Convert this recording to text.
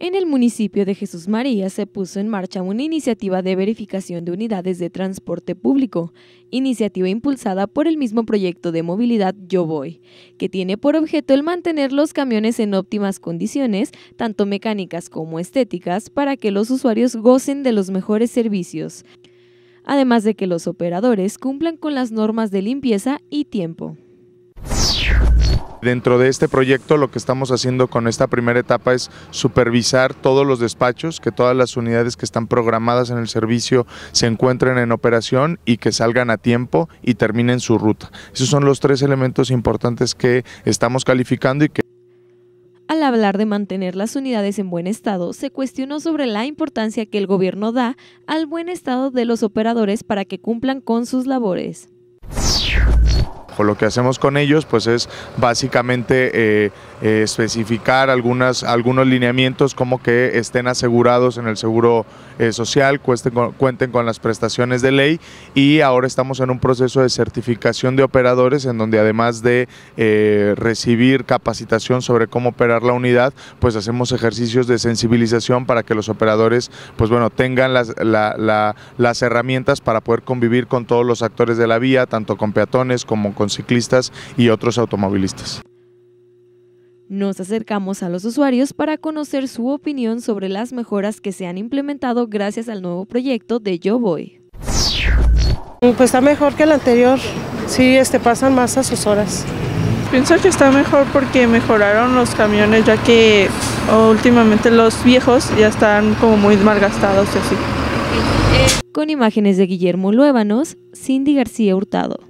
En el municipio de Jesús María se puso en marcha una iniciativa de verificación de unidades de transporte público, iniciativa impulsada por el mismo proyecto de movilidad Yo Voy, que tiene por objeto el mantener los camiones en óptimas condiciones, tanto mecánicas como estéticas, para que los usuarios gocen de los mejores servicios, además de que los operadores cumplan con las normas de limpieza y tiempo. Dentro de este proyecto lo que estamos haciendo con esta primera etapa es supervisar todos los despachos, que todas las unidades que están programadas en el servicio se encuentren en operación y que salgan a tiempo y terminen su ruta. Esos son los tres elementos importantes que estamos calificando y que... Al hablar de mantener las unidades en buen estado, se cuestionó sobre la importancia que el gobierno da al buen estado de los operadores para que cumplan con sus labores. Lo que hacemos con ellos pues es básicamente eh, eh, especificar algunas, algunos lineamientos como que estén asegurados en el seguro eh, social, cuenten con las prestaciones de ley y ahora estamos en un proceso de certificación de operadores en donde además de recibir capacitación sobre cómo operar la unidad, pues hacemos ejercicios de sensibilización para que los operadores pues bueno, tengan las herramientas para poder convivir con todos los actores de la vía, tanto con peatones como con ciclistas y otros automovilistas. Nos acercamos a los usuarios para conocer su opinión sobre las mejoras que se han implementado gracias al nuevo proyecto de Yo Voy. Mm, pues está mejor que el anterior, sí, este, pasan más a sus horas. Pienso que está mejor porque mejoraron los camiones, ya que oh, últimamente los viejos ya están como muy malgastados y así. Con imágenes de Guillermo Luévanos, Cindy García Hurtado.